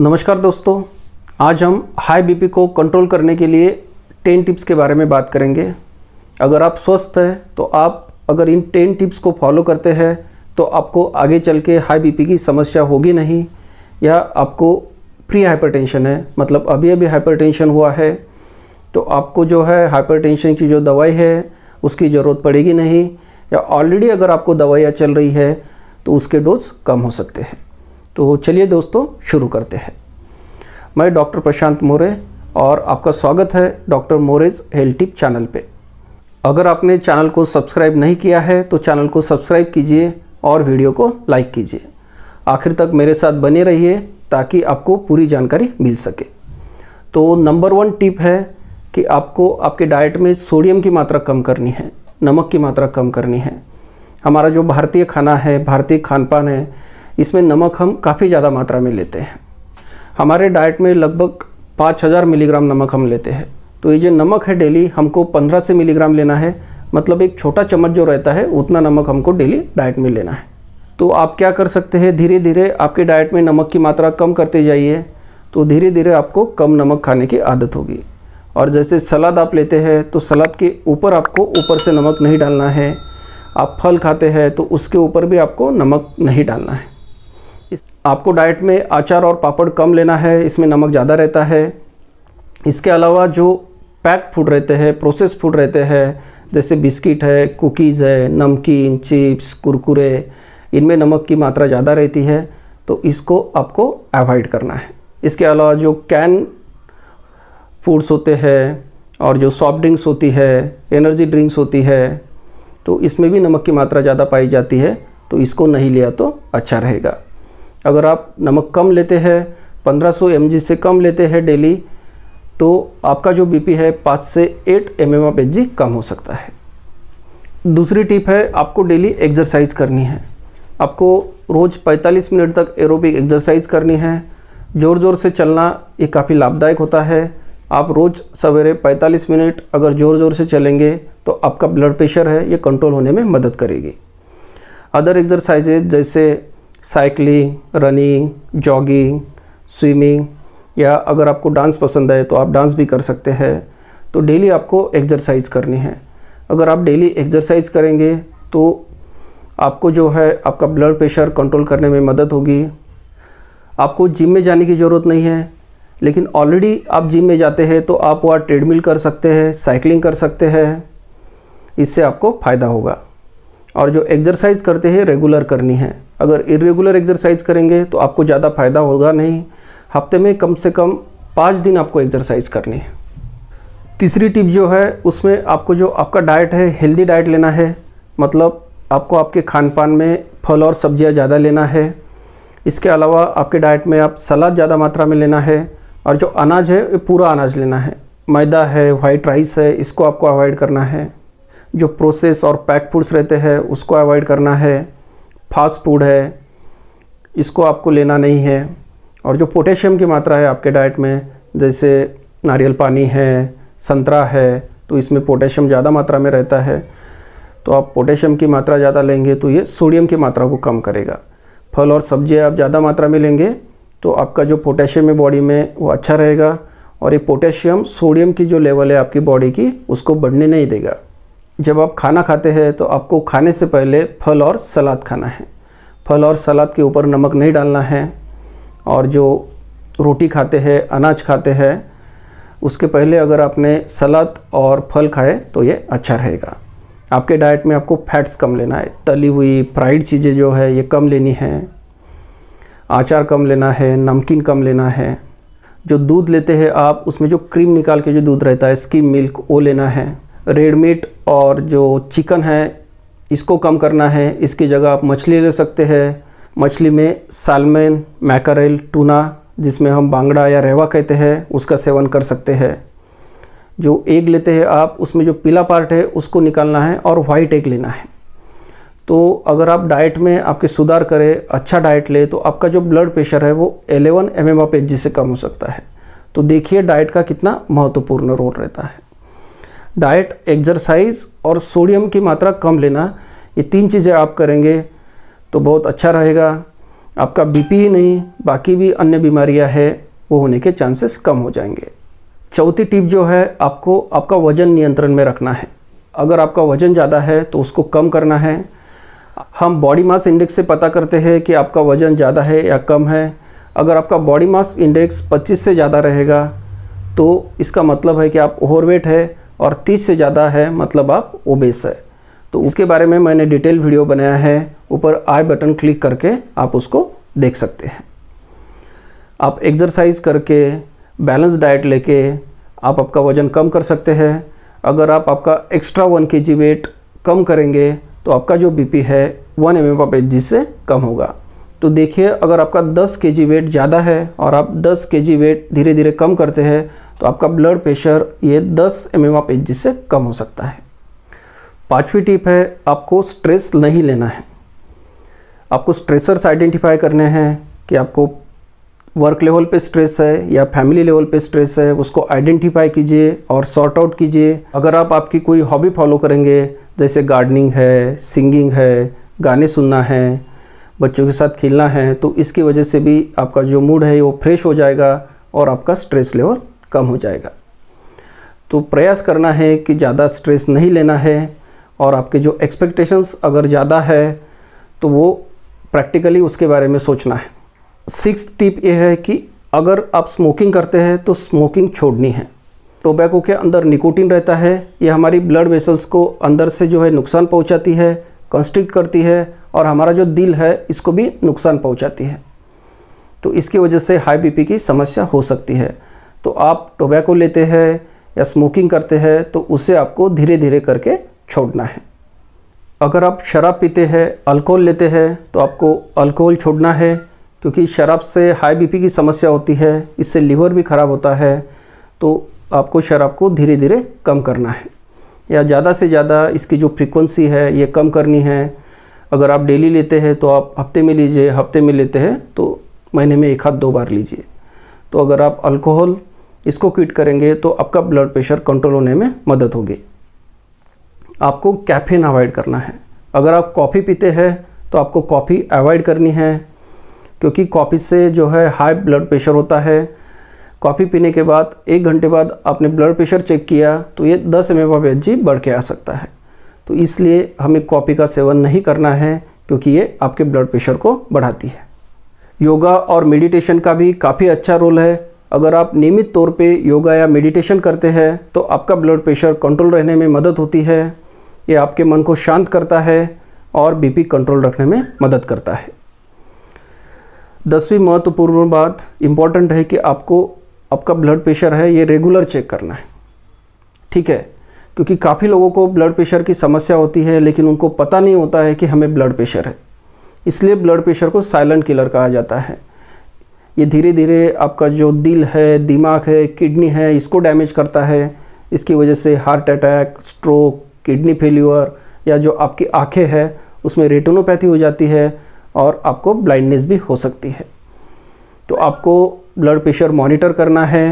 नमस्कार दोस्तों आज हम हाई बीपी को कंट्रोल करने के लिए टेन टिप्स के बारे में बात करेंगे अगर आप स्वस्थ हैं तो आप अगर इन टेन टिप्स को फॉलो करते हैं तो आपको आगे चल के हाई बीपी की समस्या होगी नहीं या आपको प्री हाइपरटेंशन है मतलब अभी अभी हाइपरटेंशन हुआ है तो आपको जो है हाइपरटेंशन की जो दवाई है उसकी ज़रूरत पड़ेगी नहीं या ऑलरेडी अगर आपको दवाइयाँ चल रही है तो उसके डोज कम हो सकते हैं तो चलिए दोस्तों शुरू करते हैं मैं डॉक्टर प्रशांत मोरे और आपका स्वागत है डॉक्टर मोरेज हेल्थ टिप चैनल पे अगर आपने चैनल को सब्सक्राइब नहीं किया है तो चैनल को सब्सक्राइब कीजिए और वीडियो को लाइक कीजिए आखिर तक मेरे साथ बने रहिए ताकि आपको पूरी जानकारी मिल सके तो नंबर वन टिप है कि आपको आपके डाइट में सोडियम की मात्रा कम करनी है नमक की मात्रा कम करनी है हमारा जो भारतीय खाना है भारतीय खान पान है इसमें नमक हम काफ़ी ज़्यादा मात्रा में लेते हैं हमारे डाइट में लगभग पाँच हज़ार मिलीग्राम नमक हम लेते हैं तो ये जो नमक है डेली हमको पंद्रह से मिलीग्राम लेना है मतलब एक छोटा चम्मच जो रहता है उतना नमक हमको डेली डाइट में लेना है तो आप क्या कर सकते हैं धीरे धीरे आपके डाइट में नमक की मात्रा कम करते जाइए तो धीरे धीरे आपको कम नमक खाने की आदत होगी और जैसे सलाद आप लेते हैं तो सलाद के ऊपर आपको ऊपर से नमक नहीं डालना है आप फल खाते हैं तो उसके ऊपर भी आपको नमक नहीं डालना है आपको डाइट में अचार और पापड़ कम लेना है इसमें नमक ज़्यादा रहता है इसके अलावा जो पैक्ड फूड रहते हैं प्रोसेस फूड रहते हैं जैसे बिस्किट है कुकीज़ है नमकीन चिप्स कुरकुरे इनमें नमक की मात्रा ज़्यादा रहती है तो इसको आपको अवॉइड करना है इसके अलावा जो कैन फूड्स होते हैं और जो सॉफ्ट ड्रिंक्स होती है एनर्जी ड्रिंक्स होती है तो इसमें भी नमक की मात्रा ज़्यादा पाई जाती है तो इसको नहीं लिया तो अच्छा रहेगा अगर आप नमक कम लेते हैं 1500 सौ से कम लेते हैं डेली तो आपका जो बीपी है पाँच से एट एम एम कम हो सकता है दूसरी टिप है आपको डेली एक्सरसाइज करनी है आपको रोज़ 45 मिनट तक एरोबिक एक्सरसाइज करनी है ज़ोर ज़ोर से चलना ये काफ़ी लाभदायक होता है आप रोज़ सवेरे 45 मिनट अगर ज़ोर ज़ोर से चलेंगे तो आपका ब्लड प्रेशर है ये कंट्रोल होने में मदद करेगी अदर एक्सरसाइजेज जैसे साइकिलिंग रनिंग जॉगिंग स्विमिंग या अगर आपको डांस पसंद है तो आप डांस भी कर सकते हैं तो डेली आपको एक्सरसाइज करनी है अगर आप डेली एक्सरसाइज करेंगे तो आपको जो है आपका ब्लड प्रेशर कंट्रोल करने में मदद होगी आपको जिम में जाने की ज़रूरत नहीं है लेकिन ऑलरेडी आप जिम में जाते हैं तो आप वहाँ ट्रेडमिल कर सकते हैं साइकिलिंग कर सकते हैं इससे आपको फ़ायदा होगा और जो एक्सरसाइज करते हैं रेगुलर करनी है अगर इरेगुलर एक्सरसाइज करेंगे तो आपको ज़्यादा फायदा होगा नहीं हफ्ते में कम से कम पाँच दिन आपको एक्सरसाइज करनी है तीसरी टिप जो है उसमें आपको जो आपका डाइट है हेल्दी डाइट लेना है मतलब आपको आपके खान पान में फल और सब्जियां ज़्यादा लेना है इसके अलावा आपके डाइट में आप सलाद ज़्यादा मात्रा में लेना है और जो अनाज है पूरा अनाज लेना है मैदा है वाइट राइस है इसको आपको अवॉइड करना है जो प्रोसेस और पैक फूड्स रहते हैं उसको अवॉइड करना है फास्ट फूड है इसको आपको लेना नहीं है और जो पोटेशियम की मात्रा है आपके डाइट में जैसे नारियल पानी है संतरा है तो इसमें पोटेशियम ज़्यादा मात्रा में रहता है तो आप पोटेशियम की मात्रा ज़्यादा लेंगे तो ये सोडियम की मात्रा को कम करेगा फल और सब्जियाँ आप ज़्यादा मात्रा में लेंगे तो आपका जो पोटेशियम है बॉडी में वो अच्छा रहेगा और ये पोटेशियम सोडियम की जो लेवल है आपकी बॉडी की उसको बढ़ने नहीं देगा जब आप खाना खाते हैं तो आपको खाने से पहले फल और सलाद खाना है फल और सलाद के ऊपर नमक नहीं डालना है और जो रोटी खाते हैं अनाज खाते हैं उसके पहले अगर आपने सलाद और फल खाए तो ये अच्छा रहेगा आपके डाइट में आपको फैट्स कम लेना है तली हुई फ्राइड चीज़ें जो है ये कम लेनी है आचार कम लेना है नमकीन कम लेना है जो दूध लेते हैं आप उसमें जो क्रीम निकाल के जो दूध रहता है स्कीम मिल्क वो लेना है रेडमेड और जो चिकन है इसको कम करना है इसकी जगह आप मछली ले सकते हैं मछली में सालमेन मैकरेल टूना जिसमें हम बांगड़ा या रेवा कहते हैं उसका सेवन कर सकते हैं जो एग लेते हैं आप उसमें जो पीला पार्ट है उसको निकालना है और वाइट एग लेना है तो अगर आप डाइट में आपके सुधार करें अच्छा डाइट ले तो आपका जो ब्लड प्रेशर है वो 11 एम एम आप एच जी से कम हो सकता है तो देखिए डाइट का कितना महत्वपूर्ण रोल रहता है डाइट एक्सरसाइज और सोडियम की मात्रा कम लेना ये तीन चीज़ें आप करेंगे तो बहुत अच्छा रहेगा आपका बीपी ही नहीं बाकी भी अन्य बीमारियां हैं वो होने के चांसेस कम हो जाएंगे चौथी टिप जो है आपको आपका वज़न नियंत्रण में रखना है अगर आपका वज़न ज़्यादा है तो उसको कम करना है हम बॉडी मास इंडेक्स से पता करते हैं कि आपका वज़न ज़्यादा है या कम है अगर आपका बॉडी मास इंडेक्स 25 से ज़्यादा रहेगा तो इसका मतलब है कि आप ओवरवेट है और 30 से ज़्यादा है मतलब आप ओबेस है तो उसके बारे में मैंने डिटेल वीडियो बनाया है ऊपर आई बटन क्लिक करके आप उसको देख सकते हैं आप एक्सरसाइज करके बैलेंस डाइट लेके आप आपका वज़न कम कर सकते हैं अगर आप आपका एक्स्ट्रा वन के जी वेट कम करेंगे तो आपका जो बीपी है वन एम एम पर से कम होगा तो देखिए अगर आपका 10 के जी वेट ज़्यादा है और आप 10 के जी वेट धीरे धीरे कम करते हैं तो आपका ब्लड प्रेशर ये 10 एम एम आप एच से कम हो सकता है पांचवी टिप है आपको स्ट्रेस नहीं लेना है आपको स्ट्रेसर्स आइडेंटिफाई करने हैं कि आपको वर्क लेवल पे स्ट्रेस है या फैमिली लेवल पे स्ट्रेस है उसको आइडेंटिफाई कीजिए और सॉर्ट आउट कीजिए अगर आप आपकी कोई हॉबी फॉलो करेंगे जैसे गार्डनिंग है सिंगिंग है गाने सुनना है बच्चों के साथ खेलना है तो इसकी वजह से भी आपका जो मूड है वो फ्रेश हो जाएगा और आपका स्ट्रेस लेवल कम हो जाएगा तो प्रयास करना है कि ज़्यादा स्ट्रेस नहीं लेना है और आपके जो एक्सपेक्टेशंस अगर ज़्यादा है तो वो प्रैक्टिकली उसके बारे में सोचना है सिक्स टिप ये है कि अगर आप स्मोकिंग करते हैं तो स्मोकिंग छोड़नी है टोबैको के अंदर निकोटिन रहता है ये हमारी ब्लड वेसल्स को अंदर से जो है नुकसान पहुंचाती है कंस्ट्रिक्ट करती है और हमारा जो दिल है इसको भी नुकसान पहुंचाती है तो इसकी वजह से हाई बीपी की समस्या हो सकती है तो आप टोबैको लेते हैं या स्मोकिंग करते हैं तो उसे आपको धीरे धीरे करके छोड़ना है अगर आप शराब पीते हैं अल्कोहल लेते हैं तो आपको अल्कोहल छोड़ना है क्योंकि शराब से हाई बीपी की समस्या होती है इससे लीवर भी ख़राब होता है तो आपको शराब को धीरे धीरे कम करना है या ज़्यादा से ज़्यादा इसकी जो फ्रीक्वेंसी है ये कम करनी है अगर आप डेली लेते हैं तो आप हफ्ते में लीजिए हफ्ते में लेते हैं तो महीने में एक हाथ दो बार लीजिए तो अगर आप अल्कोहल इसको क्विट करेंगे तो आपका ब्लड प्रेशर कंट्रोल होने में मदद होगी आपको कैफीन अवॉइड करना है अगर आप कॉफ़ी पीते हैं तो आपको कॉफ़ी अवॉइड करनी है क्योंकि कॉफ़ी से जो है हाई ब्लड प्रेशर होता है कॉफ़ी पीने के बाद एक घंटे बाद आपने ब्लड प्रेशर चेक किया तो ये दस एम एम जी बढ़ के आ सकता है तो इसलिए हमें कॉफ़ी का सेवन नहीं करना है क्योंकि ये आपके ब्लड प्रेशर को बढ़ाती है योगा और मेडिटेशन का भी काफ़ी अच्छा रोल है अगर आप नियमित तौर पे योगा या मेडिटेशन करते हैं तो आपका ब्लड प्रेशर कंट्रोल रहने में मदद होती है ये आपके मन को शांत करता है और बीपी कंट्रोल रखने में मदद करता है दसवीं महत्वपूर्ण बात इम्पॉर्टेंट है कि आपको आपका ब्लड प्रेशर है ये रेगुलर चेक करना है ठीक है क्योंकि काफ़ी लोगों को ब्लड प्रेशर की समस्या होती है लेकिन उनको पता नहीं होता है कि हमें ब्लड प्रेशर है इसलिए ब्लड प्रेशर को साइलेंट किलर कहा जाता है ये धीरे धीरे आपका जो दिल है दिमाग है किडनी है इसको डैमेज करता है इसकी वजह से heart attack stroke kidney failure या जो आपकी आंखें है उसमें रेटोनोपैथी हो जाती है और आपको ब्लाइंडनेस भी हो सकती है तो आपको ब्लड प्रेशर मॉनिटर करना है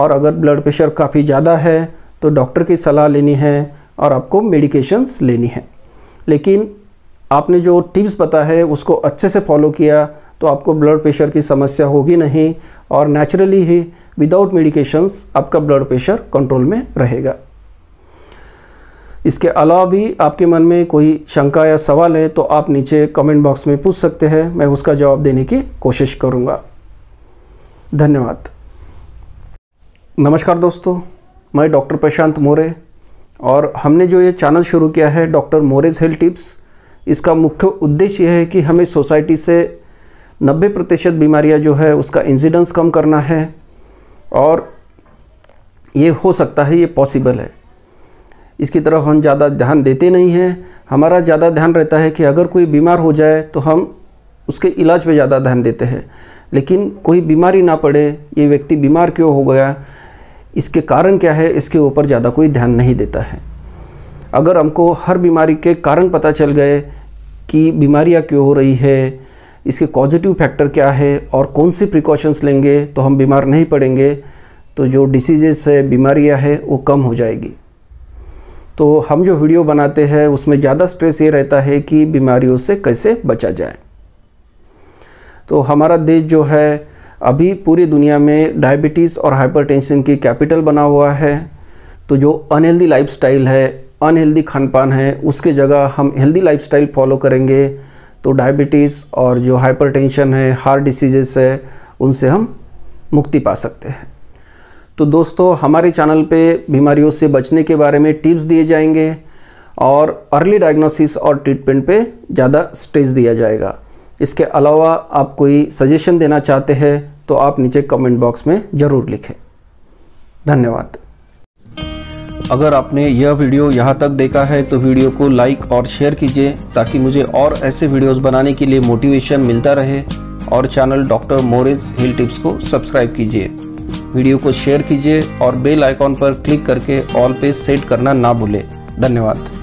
और अगर ब्लड प्रेशर काफ़ी ज़्यादा है तो डॉक्टर की सलाह लेनी है और आपको मेडिकेशंस लेनी है लेकिन आपने जो टिप्स पता है उसको अच्छे से फॉलो किया तो आपको ब्लड प्रेशर की समस्या होगी नहीं और नेचुरली ही विदाउट मेडिकेशंस आपका ब्लड प्रेशर कंट्रोल में रहेगा इसके अलावा भी आपके मन में कोई शंका या सवाल है तो आप नीचे कमेंट बॉक्स में पूछ सकते हैं मैं उसका जवाब देने की कोशिश करूँगा धन्यवाद नमस्कार दोस्तों मैं डॉक्टर प्रशांत मोरे और हमने जो ये चैनल शुरू किया है डॉक्टर मोरेज हेल्थ टिप्स इसका मुख्य उद्देश्य यह है कि हमें सोसाइटी से नब्बे प्रतिशत बीमारियाँ जो है उसका इंसिडेंस कम करना है और ये हो सकता है ये पॉसिबल है इसकी तरफ हम ज़्यादा ध्यान देते नहीं हैं हमारा ज़्यादा ध्यान रहता है कि अगर कोई बीमार हो जाए तो हम उसके इलाज पे ज़्यादा ध्यान देते हैं लेकिन कोई बीमारी ना पड़े ये व्यक्ति बीमार क्यों हो गया इसके कारण क्या है इसके ऊपर ज़्यादा कोई ध्यान नहीं देता है अगर हमको हर बीमारी के कारण पता चल गए कि बीमारियाँ क्यों हो रही है इसके पॉजिटिव फैक्टर क्या है और कौन से प्रिकॉशंस लेंगे तो हम बीमार नहीं पड़ेंगे तो जो डिसीजेस है बीमारियां है वो कम हो जाएगी तो हम जो वीडियो बनाते हैं उसमें ज़्यादा स्ट्रेस ये रहता है कि बीमारियों से कैसे बचा जाए तो हमारा देश जो है अभी पूरी दुनिया में डायबिटीज़ और हाइपरटेंशन की कैपिटल बना हुआ है तो जो अनहेल्दी लाइफस्टाइल है अनहेल्दी खान पान है उसके जगह हम हेल्दी लाइफस्टाइल फॉलो करेंगे तो डायबिटीज़ और जो हाइपरटेंशन है हार्ट डिसीजेस है उनसे हम मुक्ति पा सकते हैं तो दोस्तों हमारे चैनल पे बीमारियों से बचने के बारे में टिप्स दिए जाएंगे और अर्ली डायग्नोसिस और ट्रीटमेंट पे ज़्यादा स्टेज दिया जाएगा इसके अलावा आप कोई सजेशन देना चाहते हैं तो आप नीचे कमेंट बॉक्स में ज़रूर लिखें धन्यवाद अगर आपने यह वीडियो यहाँ तक देखा है तो वीडियो को लाइक और शेयर कीजिए ताकि मुझे और ऐसे वीडियोस बनाने के लिए मोटिवेशन मिलता रहे और चैनल डॉक्टर मोरिज हिल टिप्स को सब्सक्राइब कीजिए वीडियो को शेयर कीजिए और बेल आइकॉन पर क्लिक करके ऑल पे सेट करना ना भूलें धन्यवाद